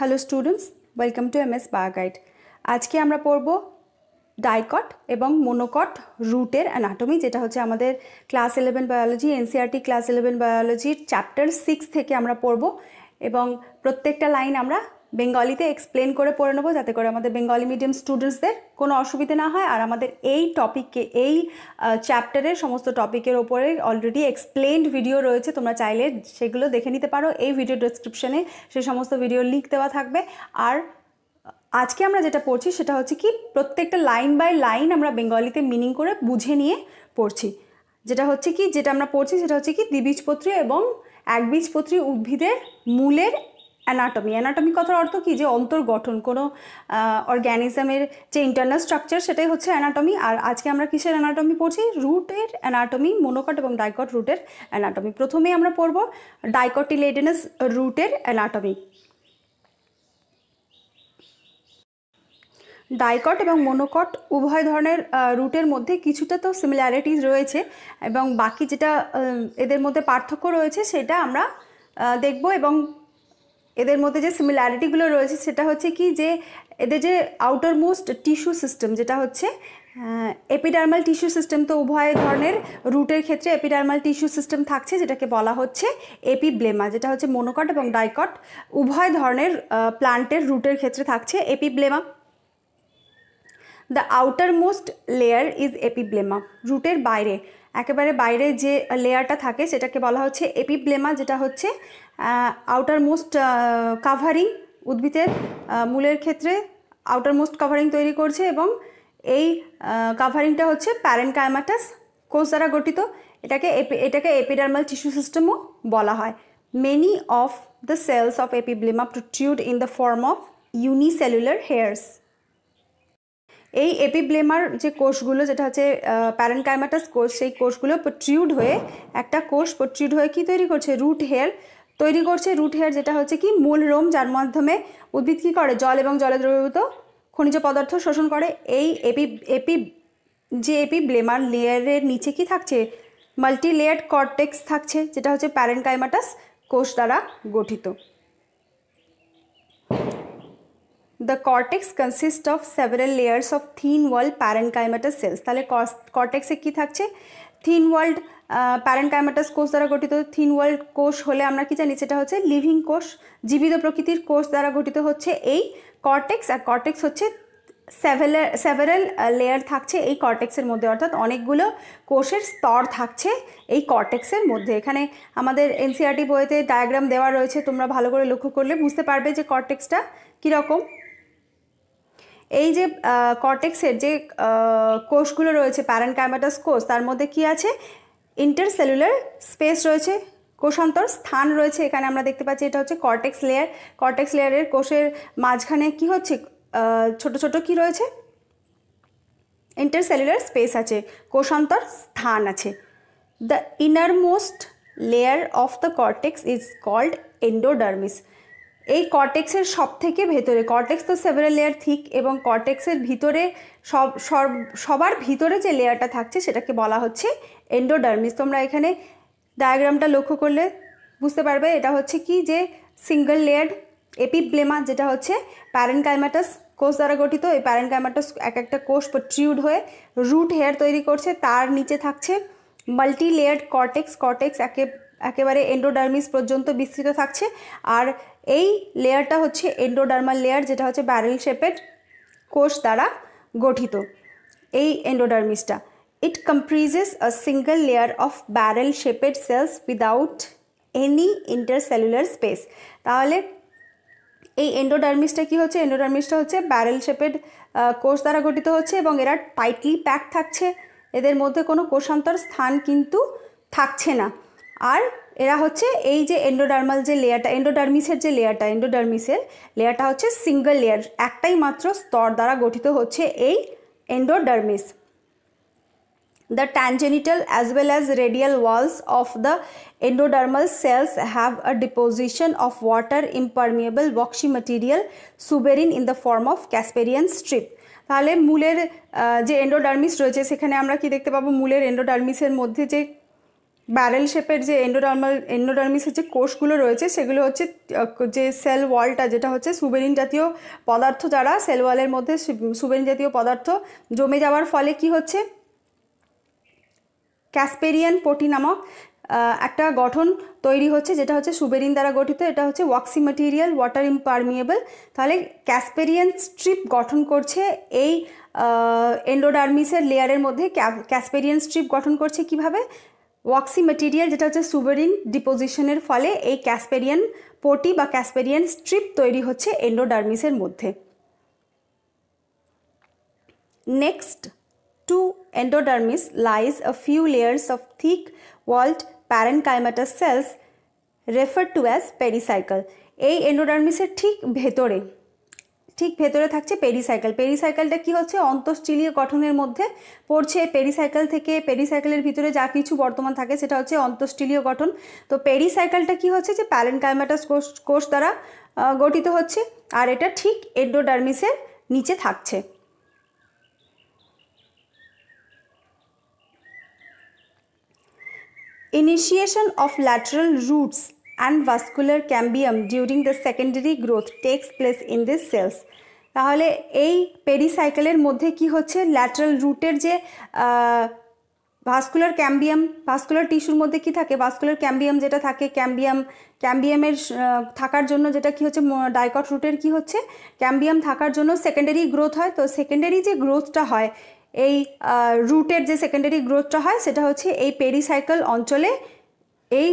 Hello students welcome to M S guide আজকে আমরা পড়ব ডাইকট এবং মোনোকট রুটের অ্যানাটমি যেটা হচ্ছে আমাদের class eleven biology NCERT class eleven বায়োলজির চ্যাপ্টার সিক্স থেকে আমরা পড়ব এবং প্রত্যেকটা লাইন আমরা বেঙ্গলিতে এক্সপ্লেন করে পড়ে নেবো যাতে করে আমাদের বেঙ্গলি মিডিয়াম স্টুডেন্টসদের কোনো অসুবিধে না হয় আর আমাদের এই টপিককে এই চ্যাপ্টারের সমস্ত টপিকের ওপরে অলরেডি এক্সপ্লেনড ভিডিও রয়েছে তোমরা চাইলে সেগুলো দেখে নিতে পারো এই ভিডিও ডেসক্রিপশানে সে সমস্ত ভিডিও লিঙ্ক দেওয়া থাকবে আর আজকে আমরা যেটা পড়ছি সেটা হচ্ছে কি প্রত্যেকটা লাইন বাই লাইন আমরা বেঙ্গলিতে মিনিং করে বুঝে নিয়ে পড়ছি যেটা হচ্ছে কি যেটা আমরা পড়ছি সেটা হচ্ছে কি দ্বিবীজপত্রী এবং একবীজপত্রী উদ্ভিদের মূলের অ্যানাটমি অ্যানাটমি কথার অর্থ কি যে অন্তর্গঠন কোনো অর্গ্যানিজমের যে ইন্টারনাল স্ট্রাকচার সেটাই হচ্ছে অ্যানাটমি আর আজকে আমরা কিসের অ্যানাটমি পড়ছি রুটের অ্যানাটমি মোনোকট এবং ডাইকট রুটের অ্যানাটমি প্রথমেই আমরা পড়ব ডাইকটিলেডেনাস রুটের অ্যানাটমি ডাইকট এবং মোনোকট উভয় ধরনের রুটের মধ্যে কিছুটা তো সিমিলারিটিস রয়েছে এবং বাকি যেটা এদের মধ্যে পার্থক্য রয়েছে সেটা আমরা দেখব এবং এদের মধ্যে যে সিমিলারিটিগুলো রয়েছে সেটা হচ্ছে কি যে এদের যে আউটার মোস্ট টিস্যু সিস্টেম যেটা হচ্ছে এপিডার্মাল টিস্যু সিস্টেম তো উভয় ধরনের রুটের ক্ষেত্রে এপিডার্মাল টিস্যু সিস্টেম থাকছে যেটাকে বলা হচ্ছে এপিব্লেমা যেটা হচ্ছে মনোকট এবং ডাইকট উভয় ধরনের প্লান্টের রুটের ক্ষেত্রে থাকছে epiblema the outermost layer is epiblema রুটের বাইরে একেবারে বাইরে যে লেয়ারটা থাকে সেটাকে বলা হচ্ছে এপিব্লেমা যেটা হচ্ছে আউটারমোস্ট কাভারিং উদ্ভিদের মূলের ক্ষেত্রে আউটারমোস্ট কাভারিং তৈরি করছে এবং এই কাভারিংটা হচ্ছে প্যারেনকায়ামাটাস কোষ দ্বারা গঠিত এটাকে এপি এটাকে এপিডার্মাল টিস্যু সিস্টেমও বলা হয় many of the cells of epiblema protrude in the form of unicellular hairs এই এপিব্লেমার যে কোষগুলো যেটা হচ্ছে প্যারেনকাইমাটাস কোষ সেই কোষগুলো প্রট্রিউড হয়ে একটা কোষ প্রট্রিউড হয়ে কি তৈরি করছে রুট হেয়ার তৈরি করছে রুট হেয়ার যেটা হচ্ছে কি মূল রোম যার মাধ্যমে উদ্ভিদ কী করে জল এবং জলে দ্রবীভূত খনিজ পদার্থ শোষণ করে এই এপি এপি যে এপি ব্লেমার লেয়ারের নিচে কি থাকছে মাল্টি লেয়ার কর্টেক্স থাকছে যেটা হচ্ছে প্যারেনকাইমাটাস কোষ দ্বারা গঠিত The cortex consists of several layers of thin wall parenchymatous cells. তাহলে কর্টেক্সে কি থাকছে থিন ওয়ার্ল্ড প্যারেন্টাইমাটাস কোষ দ্বারা গঠিত থিন ওয়ার্ল্ড কোষ হলে আমরা কি জানি সেটা হচ্ছে লিভিং কোষ জীবিত প্রকৃতির কোষ দ্বারা গঠিত হচ্ছে এই কর্টেক্স আর কর্টেক্স হচ্ছে সেভেলার সেভারেল লেয়ার থাকছে এই কর্টেক্সের মধ্যে অর্থাৎ অনেকগুলো কোষের স্তর থাকছে এই কর্টেক্সের মধ্যে এখানে আমাদের এনসিআরটি e বইতে ডায়াগ্রাম দেওয়া রয়েছে তোমরা ভালো করে লক্ষ্য করলে বুঝতে পারবে যে কর্টেক্সটা কীরকম এই যে কর্টেক্সের যে কোষগুলো রয়েছে প্যারানক্যামেটাস কোষ তার মধ্যে কি আছে ইন্টারসেলুলার স্পেস রয়েছে কোষান্তর স্থান রয়েছে এখানে আমরা দেখতে পাচ্ছি এটা হচ্ছে কর্টেক্স লেয়ার কর্টেক্স লেয়ারের কোষের মাঝখানে কি হচ্ছে ছোট ছোট কি রয়েছে ইন্টারসেলুলার স্পেস আছে কোষান্তর স্থান আছে the innermost layer of the cortex is called endodermis এই কর্টেক্সের সব থেকে ভেতরে কর্টেক্স তো সেভারেল লেয়ার থিক এবং কর্টেক্সের ভিতরে সব সবার ভিতরে যে লেয়ারটা থাকছে সেটাকে বলা হচ্ছে এন্ডোডার্মিস তোমরা এখানে ডায়াগ্রামটা লক্ষ্য করলে বুঝতে পারবে এটা হচ্ছে কি যে সিঙ্গল লেয়ার এপিপ্লেমা যেটা হচ্ছে প্যারেনকাইমাটাস কোষ দ্বারা গঠিত এই প্যারেনকাইমাটাস এক একটা কোষ ট্রিউড হয়ে রুট হেয়ার তৈরি করছে তার নিচে থাকছে মাল্টি লেয়ার্ড কর্টেক্স কর্টেক্স একে একেবারে এন্ডোডার্মিস পর্যন্ত বিস্তৃত থাকছে আর এই লেয়ারটা হচ্ছে এন্ডোডার্মাল লেয়ার যেটা হচ্ছে ব্যারেল শেপের কোষ দ্বারা গঠিত এই এন্ডোডার্মিসটা it comprises a single layer of barrel শেপের cells without any intercellular space তাহলে এই এন্ডোডার্মিসটা কি হচ্ছে এন্ডোডার্মিসটা হচ্ছে ব্যারেল শেপের কোষ দ্বারা গঠিত হচ্ছে এবং এরা টাইটলি প্যাক থাকছে এদের মধ্যে কোনো কোষান্তর স্থান কিন্তু থাকছে না আর এরা হচ্ছে এই যে এন্ডোডার্মাল যে লেয়ারটা এন্ডোডার্মিসের যে লেয়ারটা এন্ডোডার্মিসের লেয়ারটা হচ্ছে সিঙ্গল লেয়ার একটাই মাত্র স্তর দ্বারা গঠিত হচ্ছে এই endodermis the tangential as well as radial walls of the endodermal cells have a deposition of water impermeable waxy material suberin in the form of Casparian strip তাহলে মূলের যে এন্ডোডার্মিস রয়েছে সেখানে আমরা কি দেখতে পাবো মূলের এন্ডোডার্মিসের মধ্যে যে ব্যারেল শেপের যে এন্ডোডার্মাল এন্ডোডার্মিসের যে কোষগুলো রয়েছে সেগুলো হচ্ছে যে সেল ওয়ালটা যেটা হচ্ছে সুবেরিন জাতীয় পদার্থ যারা সেল ওয়ালের মধ্যে সুবেরিন জাতীয় পদার্থ জমে যাওয়ার ফলে কি হচ্ছে ক্যাসপেরিয়ান পটি নামক একটা গঠন তৈরি হচ্ছে যেটা হচ্ছে সুবেরিন দ্বারা গঠিত এটা হচ্ছে ওয়াক্সি ম্যাটেরিয়াল ওয়াটার ইম্পারমিয়েবল তাহলে ক্যাসপেরিয়ান স্ট্রিপ গঠন করছে এই এন্ডোডার্মিসের লেয়ারের মধ্যে ক্যাসপেরিয়ান স্ট্রিপ গঠন করছে কিভাবে ওয়াক্সি মেটেরিয়াল যেটা হচ্ছে সুবেরিন ডিপোজিশনের ফলে এই ক্যাসপেরিয়ান পটি বা ক্যাসপেরিয়ান স্ট্রিপ তৈরি হচ্ছে এন্ডোডার্মিসের মধ্যে next to endodermis lies a few layers of thick walled parenchymatous cells refer to as pericycle এই এন্ডোডার্মিসের ঠিক ভেতরে ঠিক ভেতরে থাকছে পেরিসাইকেল পেরিসাইকেলটা কি হচ্ছে অন্তঃশ্চিলীয় গঠনের মধ্যে পড়ছে পেরিসাইকেল থেকে পেরিসাইকেলের ভিতরে যা কিছু বর্তমান থাকে সেটা হচ্ছে অন্তঃশ্চিলীয় গঠন তো পেরিসাইকেলটা কি হচ্ছে যে প্যালেনকাইমাটাস কোষ কোষ দ্বারা গঠিত হচ্ছে আর এটা ঠিক এন্ডোডার্মিসের নিচে থাকছে initiation of lateral roots and vascular cambium during the secondary growth takes place in this cells তাহলে এই পেরিসাইকেলের মধ্যে কি হচ্ছে ল্যাটারাল রুটের যে ভাস্কুলার ক্যাম্বিয়াম ভাস্কুলার টিস্যুর মধ্যে কি থাকে ভাস্কুলার ক্যাম্বিয়াম যেটা থাকে ক্যাম্বিয়াম ক্যাম্বিয়ামের থাকার জন্য যেটা কি হচ্ছে ডাইকট রুটের কি হচ্ছে ক্যাম্বিয়াম থাকার জন্য সেকেন্ডারি গ্রোথ হয় তো সেকেন্ডারি যে গ্রোথটা হয় এই রুটের যে সেকেন্ডারি গ্রোথটা হয় সেটা হচ্ছে এই পেরিসাইকেল অঞ্চলে এই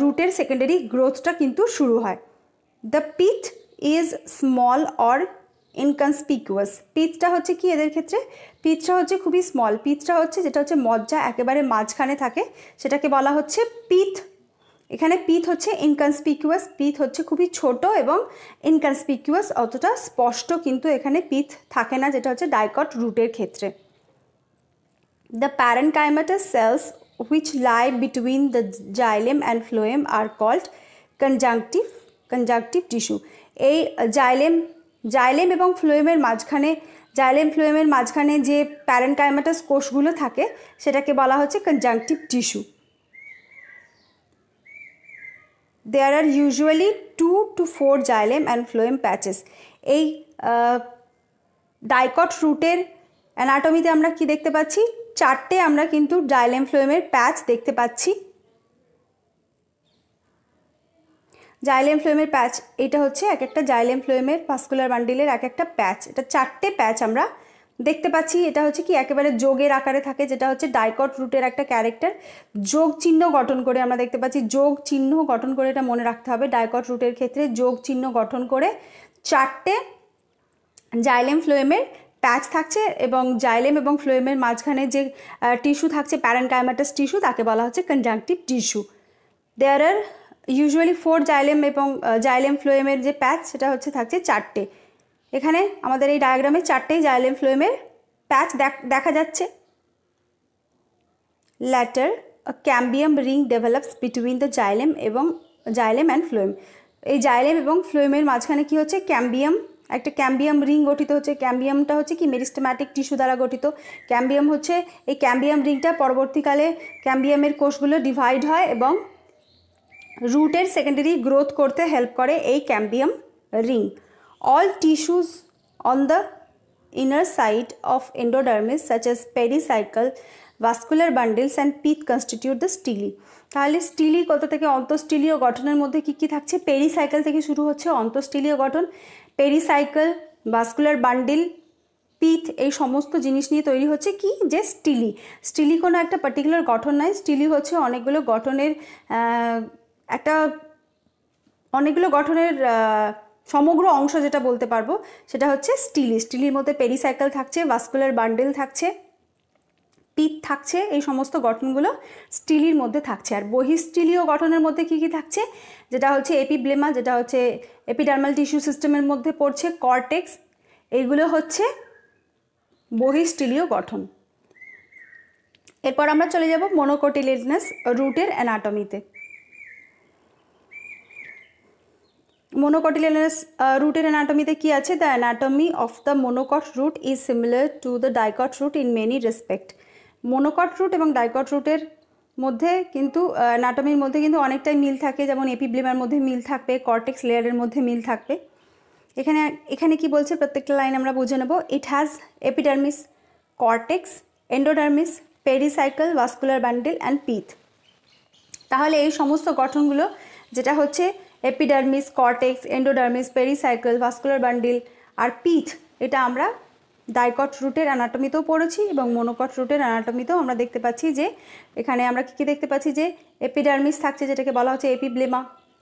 রুটের সেকেন্ডারি গ্রোথটা কিন্তু শুরু হয় the pith is small or inconspicuous পিথটা হচ্ছে কি এদের ক্ষেত্রে পিথটা হচ্ছে খুবই স্মল পিথটা হচ্ছে যেটা হচ্ছে মজ্জা একেবারে মাঝখানে থাকে সেটাকে বলা হচ্ছে পিথ এখানে পিথ হচ্ছে ইনকনসপিকুয়াস পিথ হচ্ছে খুবই ছোট এবং ইনকনসপিকুয়াস অতটা স্পষ্ট কিন্তু এখানে পিথ থাকে না যেটা হচ্ছে ডাইকট রুটের ক্ষেত্রে the parenchymatous cells which lie between the xylem and phloem are called conjunctive conjunctive tissue এই জাইলেম জাইলেম এবং ফ্লোয়েমের মাঝখানে জাইলেম ফ্লোয়েমের মাঝখানে যে প্যারেনকাইমাটাস কোষগুলো থাকে সেটাকে বলা হচ্ছে conjunctive tissue there are usually two two four xylem and phloem patches এই ডাইকট রুটের অ্যানাটমিতে আমরা কি দেখতে পাচ্ছি চারটে আমরা কিন্তু ডাইলেম ফ্লোয়েমের প্যাচ দেখতে পাচ্ছি জাইলেম ফ্লোয়েমের প্যাচ এটা হচ্ছে এক একটা জাইলেম ফ্লোয়েমের ভাস্কুলার বান্ডিলের এক একটা প্যাচ এটা চারটে প্যাচ আমরা দেখতে পাচ্ছি এটা হচ্ছে কি একেবারে যোগের আকারে থাকে যেটা হচ্ছে ডাইকট রুটের একটা ক্যারেক্টার যোগ চিহ্ন গঠন করে আমরা দেখতে পাচ্ছি যোগ চিহ্ন গঠন করে এটা মনে রাখতে হবে ডাইকট রুটের ক্ষেত্রে যোগ চিহ্ন গঠন করে চারটে জাইলেম ফ্লোয়েমের প্যাচ থাকছে এবং জাইলেম এবং ফ্লোয়েমের মাঝখানে যে টিস্যু থাকছে প্যারেনকাইমাটাস টিস্যু তাকে বলা হচ্ছে conjunctive tissue there are usually four xylem এবং জাইলেম ফ্লোয়েমের যে প্যাচ সেটা হচ্ছে থাকছে চারটে এখানে আমাদের এই ডায়াগ্রামে চারটেই জাইলেম ফ্লোয়েমের প্যাচ দেখা যাচ্ছে later cambium ring develops between the xylem এবং জাইলেম অ্যান্ড ফ্লোয়েম এই জাইলেম এবং ফ্লোয়েমের মাঝখানে কি হচ্ছে ক্যাম্বিয়াম একটা ক্যাম্বিয়াম রিং গঠিত হচ্ছে ক্যাম্বিয়ামটা হচ্ছে কি মেরিস্টেম্যাটিক টিস্যু দ্বারা গঠিত ক্যাম্বিয়াম হচ্ছে এই ক্যাম্বিয়াম রিংটা পরবর্তীকালে ক্যাম্বিয়ামের কোষগুলো ডিভাইড হয় এবং রুটের সেকেন্ডারি গ্রোথ করতে হেল্প করে এই cambium ring all tissues on the inner side of endodermis such as pericycle vascular bundles and pith constitute the stele তাহলে স্টিলি কত থেকে অন্তঃস্টিলীয় গঠনের মধ্যে কি কি থাকছে পেরিসাইকেল থেকে শুরু হচ্ছে অন্তঃস্টিলীয় গঠন পেরিসাইকেল ভাস্কুলার বান্ডিল পিথ এই সমস্ত জিনিস নিয়ে তৈরি হচ্ছে কি যে স্টিলি স্টিলি কোনো একটা পার্টিকুলার গঠন নয় স্টিলি হচ্ছে অনেকগুলো গঠনের একটা অনেকগুলো গঠনের সমগ্র অংশ যেটা বলতে পারবো সেটা হচ্ছে স্টিলি স্টিলির মধ্যে পেরিসাইকেল থাকছে ভাস্কুলার বান্ডেল থাকছে পিত থাকছে এই সমস্ত গঠনগুলো স্টিলির মধ্যে থাকছে আর বহিঃস্টিলীয় গঠনের মধ্যে কি কি থাকছে যেটা হচ্ছে এপিব্লেমা যেটা হচ্ছে এপিডার্মাল টিস্যু সিস্টেমের মধ্যে পড়ছে কর্টেক্স এইগুলো হচ্ছে বহিঃস্টিলীয় গঠন এরপর আমরা চলে যাব মনোকোটিলিডনেস রুটের অ্যানাটমিতে মোনোকটিলেনাস রুটের অ্যানাটমিতে কি আছে the anatomy of the monocot root is similar to the dicot root in many respect monocot root এবং ডাইকট রুটের মধ্যে কিন্তু নাটমির মধ্যে কিন্তু অনেকটাই মিল থাকে যেমন এপিব্লিমার মধ্যে মিল থাকবে কর্টেক্স লেয়ারের মধ্যে মিল থাকবে এখানে এখানে কি বলছে প্রত্যেকটা লাইন আমরা বুঝে নেব it has epidermis cortex endodermis pericycle vascular bundle and pith তাহলে এই সমস্ত গঠনগুলো যেটা হচ্ছে epidermis cortex endodermis pericycle vascular bundle আর পিথ এটা আমরা ডাইকট রুটের অ্যানাটমিতেও পড়েছি এবং মনোকট রুটের অ্যানাটমিতেও আমরা দেখতে পাচ্ছি যে এখানে আমরা কী কী দেখতে পাচ্ছি যে এপিডার্মিস থাকছে যেটাকে বলা হচ্ছে epiblema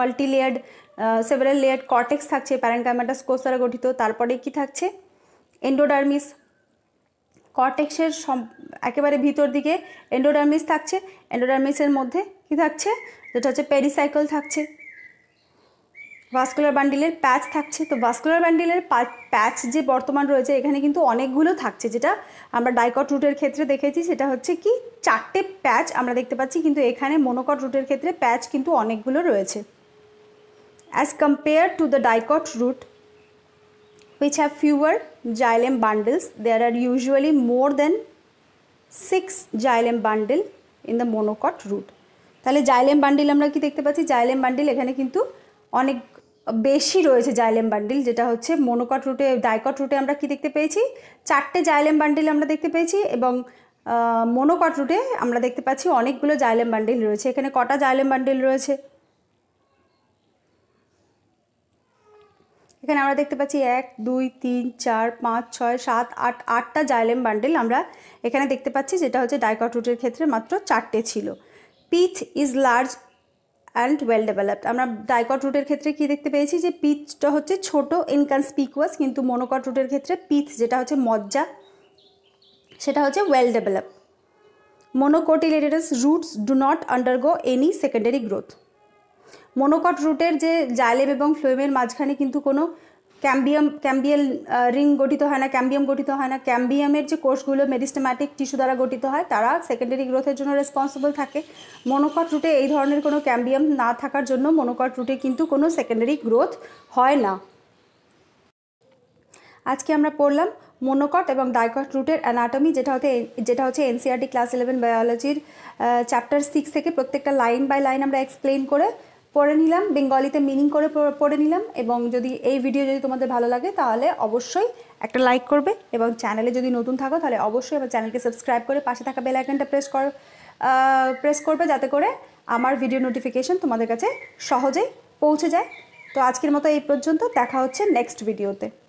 multilayered several layered cortex থাকছে প্যারানক্যামেটাস কোষ দ্বারা গঠিত তারপরে কি থাকছে এন্ডোডার্মিস কর্টেক্সের একেবারে ভিতর দিকে এন্ডোডার্মিস থাকছে এন্ডোডার্মিসের মধ্যে কি থাকছে যেটা হচ্ছে পেরিসাইকেল থাকছে ভাস্কুলার বান্ডিলের প্যাচ থাকছে তো ভাস্কুলার বান্ডিলের প্যাচ যে বর্তমান রয়েছে এখানে কিন্তু অনেকগুলো থাকছে যেটা আমরা ডাইকট রুটের ক্ষেত্রে দেখেছি সেটা হচ্ছে কি চারটে প্যাচ আমরা দেখতে পাচ্ছি কিন্তু এখানে মনোকট রুটের ক্ষেত্রে প্যাচ কিন্তু অনেকগুলো রয়েছে as compare to the dicot root which have fewer xylem bundles there are usually more than six xylem bundle in the monocot root তাহলে জাইলেম বান্ডিল আমরা কি দেখতে পাচ্ছি জাইলেম বান্ডিল এখানে কিন্তু অনেক বেশি রয়েছে জাইলেম বান্ডিল যেটা হচ্ছে মনোকট রুটে ডাইকট রুটে আমরা কি দেখতে পেয়েছি চারটে জাইলেম বান্ডিল আমরা দেখতে পেয়েছি এবং মনোকট রুটে আমরা দেখতে পাচ্ছি অনেকগুলো জাইলেম বান্ডিল রয়েছে এখানে কটা জাইলেম বান্ডিল রয়েছে এখানে আমরা দেখতে পাচ্ছি এক দুই তিন চার পাঁচ ছয় সাত আট আটটা জাইলেম বান্ডিল আমরা এখানে দেখতে পাচ্ছি যেটা হচ্ছে ডাইকট রুটের ক্ষেত্রে মাত্র চারটে ছিল pith is large and well developed আমরা ডাইকট রুটের ক্ষেত্রে কি দেখতে পেয়েছি যে পিচটা হচ্ছে ছোট স্পিকুয়াস কিন্তু মনোকট রুটের ক্ষেত্রে পিচ যেটা হচ্ছে মজ্জা সেটা হচ্ছে well develop monocotyledonous roots do not undergo any secondary growth monocot রুটের যে জালেব এবং ফ্লোয়েমের মাঝখানে কিন্তু কোনো ক্যাম্বিয়াম ক্যাম্বিয়াল রিং গঠিত হয় না ক্যাম্বিয়াম গঠিত হয় না ক্যাম্বিয়ামের যে কোষগুলো মেডিস্টেম্যাটিক টিস্যু দ্বারা গঠিত হয় তারা সেকেন্ডারি গ্রোথের জন্য রেসপন্সিবল থাকে মনোকট রুটে এই ধরনের কোনো ক্যাম্বিয়াম না থাকার জন্য মনোকট রুটে কিন্তু কোনো সেকেন্ডারি গ্রোথ হয় না আজকে আমরা পড়লাম মোনোকট এবং ডাইকট রুটের অ্যানাটমি যেটা হতে যেটা হচ্ছে এনসিআরটি ক্লাস ইলেভেন বায়োলজির চ্যাপ্টার সিক্স থেকে প্রত্যেকটা লাইন বাই লাইন আমরা এক্সপ্লেন করে পড়ে নিলাম বেঙ্গলিতে মিনিং করে পড়ে নিলাম এবং যদি এই ভিডিও যদি তোমাদের ভালো লাগে তাহলে অবশ্যই একটা লাইক করবে এবং চ্যানেলে যদি নতুন থাকো তাহলে অবশ্যই আমার চ্যানেলকে সাবস্ক্রাইব করে পাশে থাকা বেল আইকনটা প্রেস কর প্রেস করবে যাতে করে আমার ভিডিও নোটিফিকেশন তোমাদের কাছে সহজেই পৌঁছে যায় তো আজকের মতো এই পর্যন্ত দেখা হচ্ছে নেক্সট ভিডিওতে